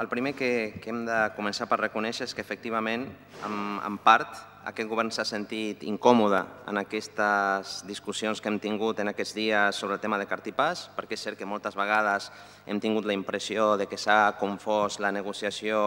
El primer que, que hem de començar per reconèixer és que efectivament, en, en part, aquest govern s'ha sentit incòmode en aquestes discussions que hem tingut en aquests dies sobre el tema de Cartipàs, perquè és cert que moltes vegades hem tingut la impressió de que s'ha confós la negociació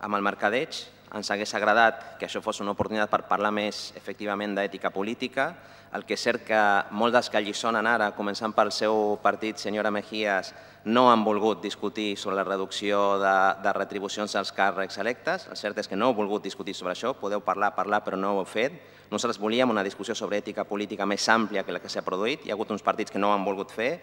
amb el mercadeig ens hagués agradat que això fos una oportunitat per parlar més, efectivament, d'ètica política. El que és cert que molts dels que alliçonen ara, començant pel seu partit, senyora Mejías, no han volgut discutir sobre la reducció de, de retribucions als càrrecs electes. El cert és que no heu volgut discutir sobre això, podeu parlar, parlar, però no ho heu fet. Nosaltres volíem una discussió sobre ètica política més àmplia que la que s'ha produït. Hi ha hagut uns partits que no ho han volgut fer.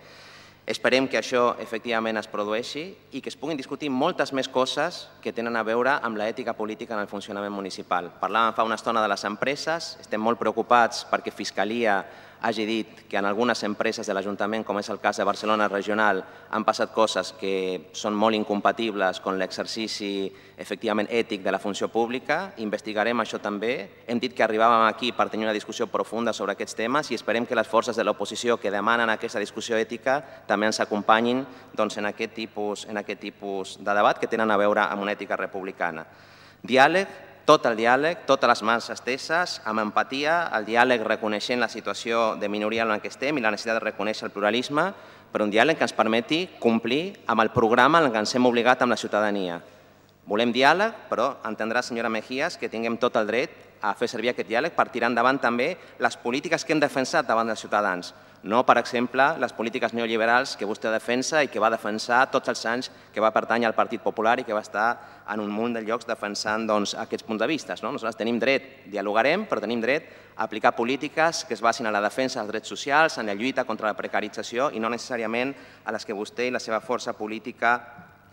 Esperem que això efectivament es produeixi i que es puguin discutir moltes més coses que tenen a veure amb l'ètica política en el funcionament municipal. Parlàvem fa una estona de les empreses, estem molt preocupats perquè Fiscalia hagi dit que en algunes empreses de l'Ajuntament, com és el cas de Barcelona Regional, han passat coses que són molt incompatibles amb l'exercici efectivament ètic de la funció pública. Investigarem això també. Hem dit que arribàvem aquí per tenir una discussió profunda sobre aquests temes i esperem que les forces de l'oposició que demanen aquesta discussió ètica també ens acompanyin doncs, en, aquest tipus, en aquest tipus de debat que tenen a veure amb una ètica republicana. Diàleg, tot el diàleg, totes les mans esteses, amb empatia, el diàleg reconeixent la situació de minoria en la que estem i la necessitat de reconèixer el pluralisme, però un diàleg que ens permeti complir amb el programa en què ens hem obligat amb la ciutadania. Volem diàleg, però entendrà, senyora Mejías, que tinguem tot el dret a fer servir aquest diàleg per tirar endavant també les polítiques que hem defensat davant dels ciutadans. No, per exemple, les polítiques neoliberals que vostè defensa i que va defensar tots els anys que va pertànyer al Partit Popular i que va estar en un munt de llocs defensant doncs, aquests punts de vista. No? Nosaltres tenim dret, dialogarem, però tenim dret a aplicar polítiques que es basin a la defensa dels drets socials, en la lluita contra la precarització i no necessàriament a les que vostè i la seva força política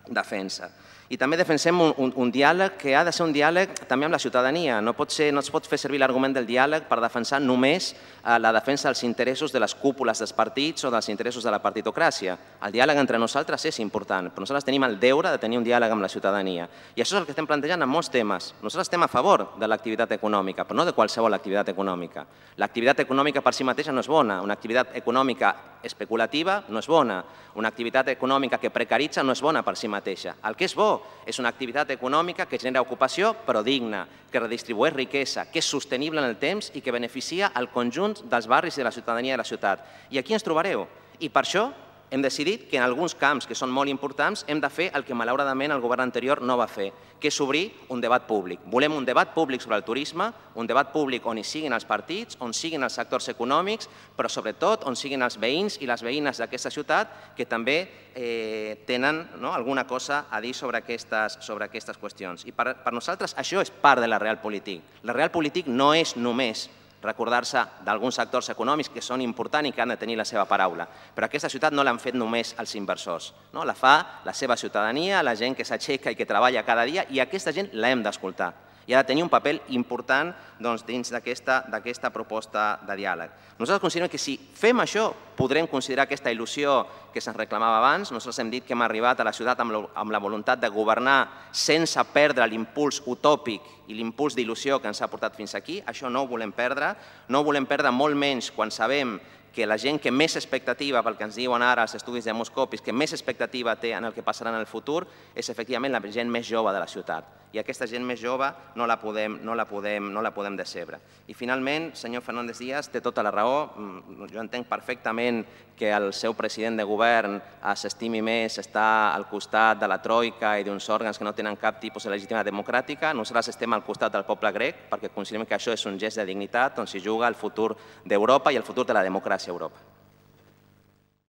defensa. I també defensem un, un, un diàleg que ha de ser un diàleg també amb la ciutadania. No, pot ser, no es pot fer servir l'argument del diàleg per defensar només eh, la defensa dels interessos de les cúpules dels partits o dels interessos de la partitocràcia. El diàleg entre nosaltres és important, però nosaltres tenim el deure de tenir un diàleg amb la ciutadania. I això és el que estem plantejant en molts temes. Nosaltres estem a favor de l'activitat econòmica, però no de qualsevol activitat econòmica. L'activitat econòmica per si mateixa no és bona. Una activitat econòmica especulativa no és bona, una activitat econòmica que precaritza no és bona per si mateixa. El que és bo és una activitat econòmica que genera ocupació però digna, que redistribueix riquesa, que és sostenible en el temps i que beneficia el conjunt dels barris i de la ciutadania de la ciutat. I aquí ens trobareu. I per això hem decidit que en alguns camps que són molt importants hem de fer el que malauradament el govern anterior no va fer, que és obrir un debat públic. Volem un debat públic sobre el turisme, un debat públic on hi siguin els partits, on siguin els sectors econòmics, però sobretot on siguin els veïns i les veïnes d'aquesta ciutat que també eh, tenen no, alguna cosa a dir sobre aquestes, sobre aquestes qüestions. I per, per nosaltres això és part de la real polític. La real polític no és només recordar-se d'alguns sectors econòmics que són importants i que han de tenir la seva paraula. Però aquesta ciutat no l'han fet només els inversors, no? la fa la seva ciutadania, la gent que s'aixeca i que treballa cada dia, i aquesta gent l'hem d'escoltar i ha de tenir un paper important doncs, dins d'aquesta proposta de diàleg. Nosaltres considerem que si fem això, podrem considerar aquesta il·lusió que se'ns reclamava abans. Nosaltres hem dit que hem arribat a la ciutat amb la voluntat de governar sense perdre l'impuls utòpic i l'impuls d'il·lusió que ens ha portat fins aquí. Això no ho volem perdre. No ho volem perdre molt menys quan sabem que la gent que més expectativa, pel que ens diuen ara els estudis demoscopis, que més expectativa té en el que passarà en el futur, és efectivament la gent més jove de la ciutat. I aquesta gent més jove no la podem, no la podem, no la podem decebre. I finalment, senyor Fernández Díaz, té tota la raó. Mm, jo entenc perfectament que el seu president de govern s'estimi més estar al costat de la Troika i d'uns òrgans que no tenen cap tipus de legitimitat democràtica. Nosaltres estem al costat del poble grec perquè considerem que això és un gest de dignitat on s'hi juga el futur d'Europa i el futur de la democràcia Gràcies, Europa.